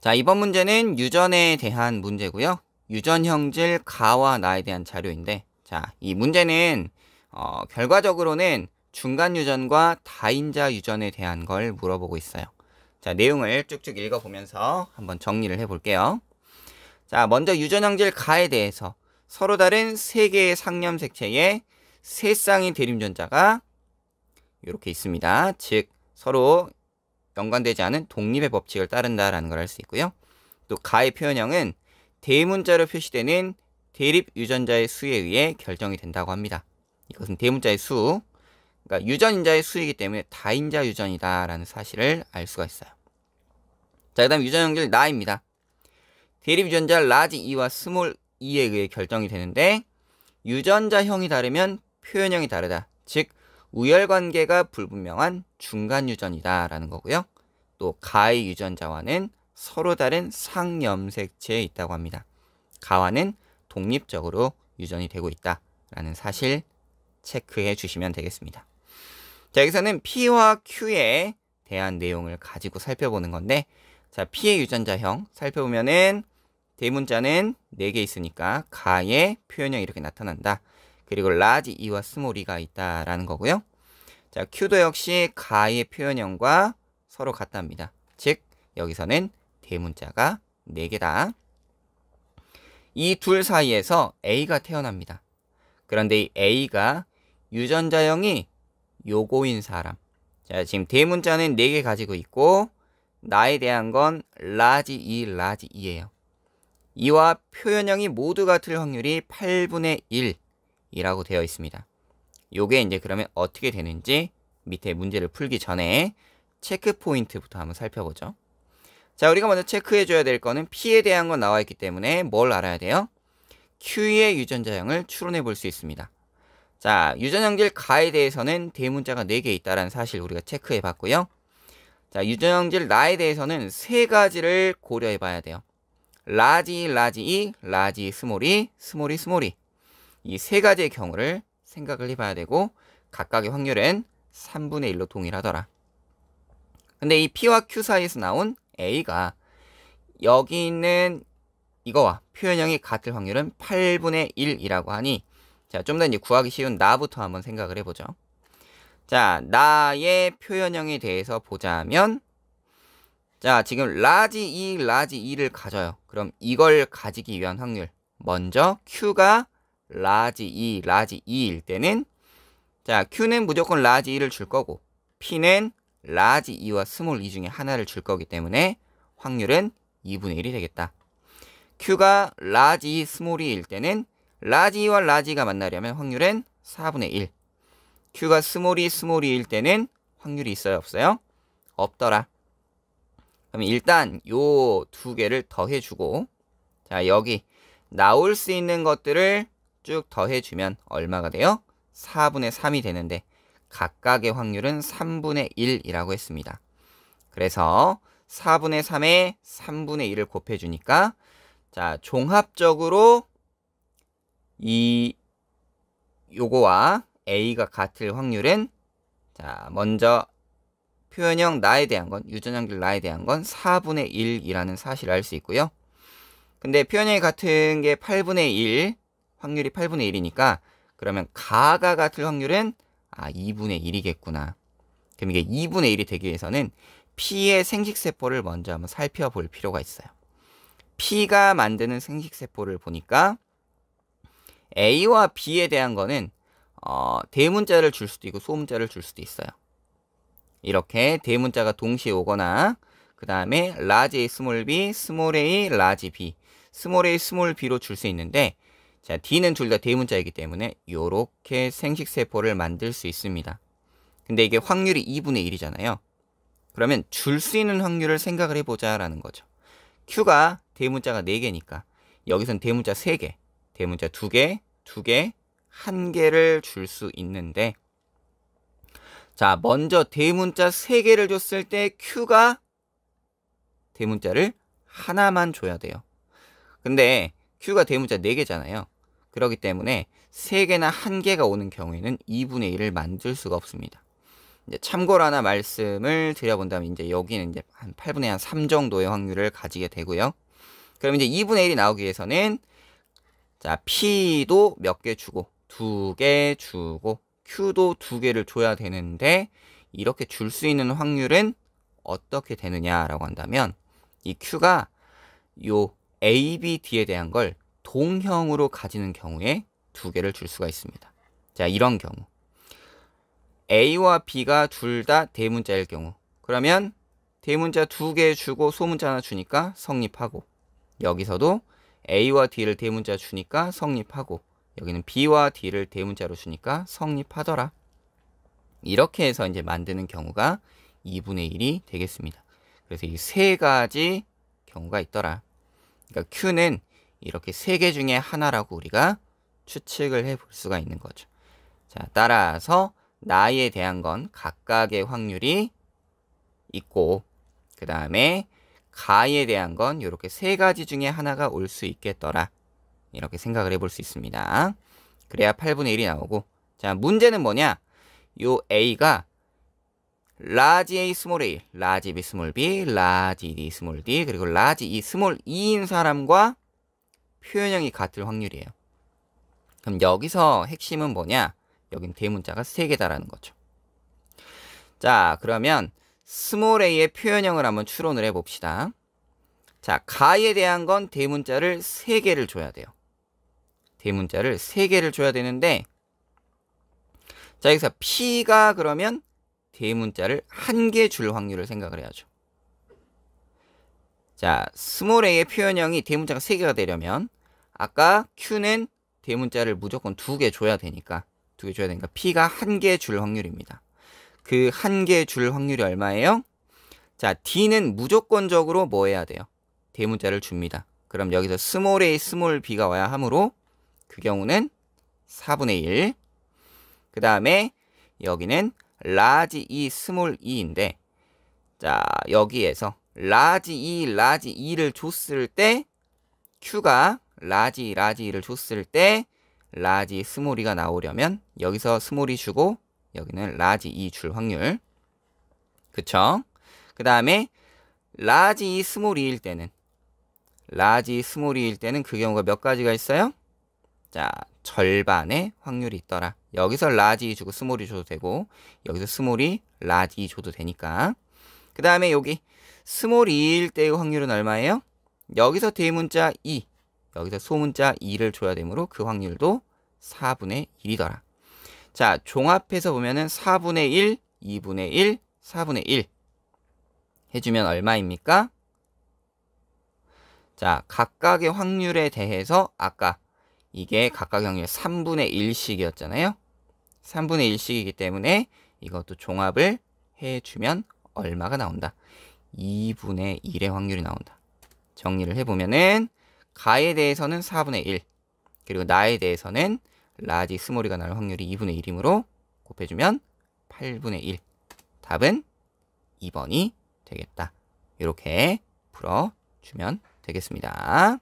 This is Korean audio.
자, 이번 문제는 유전에 대한 문제고요. 유전 형질 가와 나에 대한 자료인데 자, 이 문제는 어, 결과적으로는 중간 유전과 다인자 유전에 대한 걸 물어보고 있어요. 자, 내용을 쭉쭉 읽어보면서 한번 정리를 해볼게요. 자, 먼저 유전 형질 가에 대해서 서로 다른 세 개의 상염 색채에 세 쌍의 대림 전자가 이렇게 있습니다. 즉 서로 연관되지 않은 독립의 법칙을 따른다라는 걸 알 수 있고요. 또 가의 표현형은 대문자로 표시되는 대립 유전자의 수에 의해 결정이 된다고 합니다. 이것은 대문자의 수, 그러니까 유전인자의 수이기 때문에 다인자 유전이다라는 사실을 알 수가 있어요. 자, 그 다음 유전 형질 나입니다. 대립 유전자 라지 E와 스몰 E에 의해 결정이 되는데 유전자형이 다르면 표현형이 다르다. 즉 우열관계가 불분명한 중간유전이다라는 거고요. 또 가의 유전자와는 서로 다른 상염색체에 있다고 합니다. 가와는 독립적으로 유전이 되고 있다라는 사실 체크해 주시면 되겠습니다. 자, 여기서는 P와 Q에 대한 내용을 가지고 살펴보는 건데 자, P의 유전자형 살펴보면은 대문자는 4개 있으니까 가의 표현형 이렇게 나타난다. 그리고 라지 E와 스몰 E가 있다라는 거고요. 자, Q도 역시 가의 표현형과 서로 같답니다. 즉, 여기서는 대문자가 4개다. 이 둘 사이에서 A가 태어납니다. 그런데 이 A가 유전자형이 요거인 사람. 자, 지금 대문자는 4개 가지고 있고, 나에 대한 건 라지 2, 라지 2예요. 이와 표현형이 모두 같을 확률이 8분의 1이라고 되어 있습니다. 요게 이제 그러면 어떻게 되는지 밑에 문제를 풀기 전에 체크 포인트부터 한번 살펴보죠. 자, 우리가 먼저 체크해줘야 될 거는 P에 대한 건 나와 있기 때문에 뭘 알아야 돼요? Q의 유전자형을 추론해 볼 수 있습니다. 자, 유전형질 가에 대해서는 대문자가 4개 있다는 사실 우리가 체크해 봤고요. 자, 유전형질 나에 대해서는 세 가지를 고려해 봐야 돼요. 라지, 라지 이, 라지 스몰이, 스몰이 스몰이. 이 세 가지의 경우를 생각을 해봐야 되고 각각의 확률은 3분의 1로 동일하더라. 근데 이 P와 Q 사이에서 나온 A가 여기 있는 이거와 표현형이 같을 확률은 8분의 1이라고 하니 자, 좀 더 이제 구하기 쉬운 나부터 한번 생각을 해보죠. 자, 나의 표현형에 대해서 보자면 자, 지금 라지 2, 라지 2를 가져요. 그럼 이걸 가지기 위한 확률. 먼저 Q가 라지 2, 라지 2일 때는 자 Q는 무조건 라지 1을 줄 거고 P는 라지 2와 스몰 2 중에 하나를 줄 거기 때문에 확률은 2분의 1이 되겠다. Q가 라지 2, 스몰 2일 때는 라지 2와 라지가 만나려면 확률은 4분의 1. Q가 스몰 2, 스몰 2일 때는 확률이 있어요? 없어요? 없더라. 그럼 일단 요 두 개를 더해주고 자 여기 나올 수 있는 것들을 쭉 더해주면 얼마가 돼요? 4분의 3이 되는데 각각의 확률은 3분의 1이라고 했습니다. 그래서 4분의 3에 3분의 1을 곱해주니까 자 종합적으로 이 요거와 A가 같을 확률은 자 먼저 표현형 나에 대한 건 유전형들 나에 대한 건 4분의 1이라는 사실을 알 수 있고요. 근데 표현형이 같은 게 8분의 1 확률이 8분의 1이니까 그러면 가가 같을 확률은 아 2분의 1이겠구나. 그럼 이게 2분의 1이 되기 위해서는 피의 생식세포를 먼저 한번 살펴볼 필요가 있어요. 피가 만드는 생식세포를 보니까 A와 B에 대한 거는 어, 대문자를 줄 수도 있고 소문자를 줄 수도 있어요. 이렇게 대문자가 동시에 오거나 그 다음에 large a, small b, small a, large b, small a, small b로 줄 수 있는데 자, D는 둘 다 대문자이기 때문에 이렇게 생식세포를 만들 수 있습니다. 근데 이게 확률이 2분의 1이잖아요. 그러면 줄 수 있는 확률을 생각을 해보자라는 거죠. Q가 대문자가 4개니까 여기선 대문자 3개, 대문자 2개, 2개, 1개를 줄 수 있는데 자, 먼저 대문자 3개를 줬을 때 Q가 대문자를 하나만 줘야 돼요. 근데 Q가 대문자 4개잖아요. 그렇기 때문에 3개나 1개가 오는 경우에는 2분의 1을 만들 수가 없습니다. 이제 참고로 하나 말씀을 드려본다면 이제 여기는 이제 한 8분의 한3 정도의 확률을 가지게 되고요. 그럼 이제 2분의 1이 나오기 위해서는 자 P도 몇 개 주고 2개 주고 Q도 2 개를 줘야 되는데 이렇게 줄 수 있는 확률은 어떻게 되느냐라고 한다면 이 Q가 요 ABD에 대한 걸 동형으로 가지는 경우에 두 개를 줄 수가 있습니다. 자, 이런 경우. A와 B가 둘 다 대문자일 경우. 그러면 대문자 두 개 주고 소문자 하나 주니까 성립하고 여기서도 A와 D를 대문자 주니까 성립하고 여기는 B와 D를 대문자로 주니까 성립하더라. 이렇게 해서 이제 만드는 경우가 2분의 1이 되겠습니다. 그래서 이 세 가지 경우가 있더라. 그러니까 Q는 이렇게 세 개 중에 하나라고 우리가 추측을 해볼 수가 있는 거죠. 자, 따라서 나에 대한 건 각각의 확률이 있고 그 다음에 가에 대한 건 이렇게 세 가지 중에 하나가 올 수 있겠더라. 이렇게 생각을 해볼 수 있습니다. 그래야 8분의 1이 나오고 자 문제는 뭐냐? 요 A가 라지 A 스몰 A, 라지 B 스몰 B, 라지 D 스몰 D, 그리고 라지 E 스몰 E인 사람과 표현형이 같을 확률이에요. 그럼 여기서 핵심은 뭐냐? 여긴 대문자가 3개다라는 거죠. 자, 그러면 스몰 a의 표현형을 한번 추론을 해봅시다. 자, 가에 대한 건 대문자를 3개를 줘야 돼요. 대문자를 3개를 줘야 되는데 자, 여기서 p가 그러면 대문자를 한 개 줄 확률을 생각을 해야죠. 자, 스몰 a의 표현형이 대문자가 3개가 되려면 아까 q는 대문자를 무조건 두 개 줘야 되니까 두 개 줘야 되니까 p가 한 개 줄 확률입니다. 그 한 개 줄 확률이 얼마예요? 자, d는 무조건적으로 뭐 해야 돼요? 대문자를 줍니다. 그럼 여기서 스몰 a, 스몰 b가 와야 하므로 그 경우는 4분의 1. 그 다음에 여기는 라지 이 스몰 이인데 자 여기에서 라지 이 라지 이를 줬을 때 Q가 라지 라지 이를 줬을 때 라지 스몰이가 나오려면 여기서 스몰이 주고 여기는 라지 이줄 확률 그쵸? 그 다음에 라지 이 스몰이일 때는 라지 스몰이일 때는 그 경우가 몇 가지가 있어요? 자 절반의 확률이 있더라. 여기서 라지 주고 스몰이 줘도 되고 여기서 스몰이 라지 줘도 되니까. 그 다음에 여기 스몰 2일 때의 확률은 얼마예요? 여기서 대문자 2, 여기서 소문자 2를 줘야 되므로 그 확률도 4분의 1이더라. 자, 종합해서 보면은 4분의 1, 2분의 1, 4분의 1 해주면 얼마입니까? 자, 각각의 확률에 대해서 아까 이게 각각 경우에 3분의 1씩이었잖아요. 3분의 1씩이기 때문에 이것도 종합을 해주면 얼마가 나온다. 2분의 1의 확률이 나온다. 정리를 해보면은 가에 대해서는 4분의 1 그리고 나에 대해서는 라지 스몰이가 나올 확률이 2분의 1이므로 곱해주면 8분의 1 답은 2번이 되겠다. 이렇게 풀어주면 되겠습니다.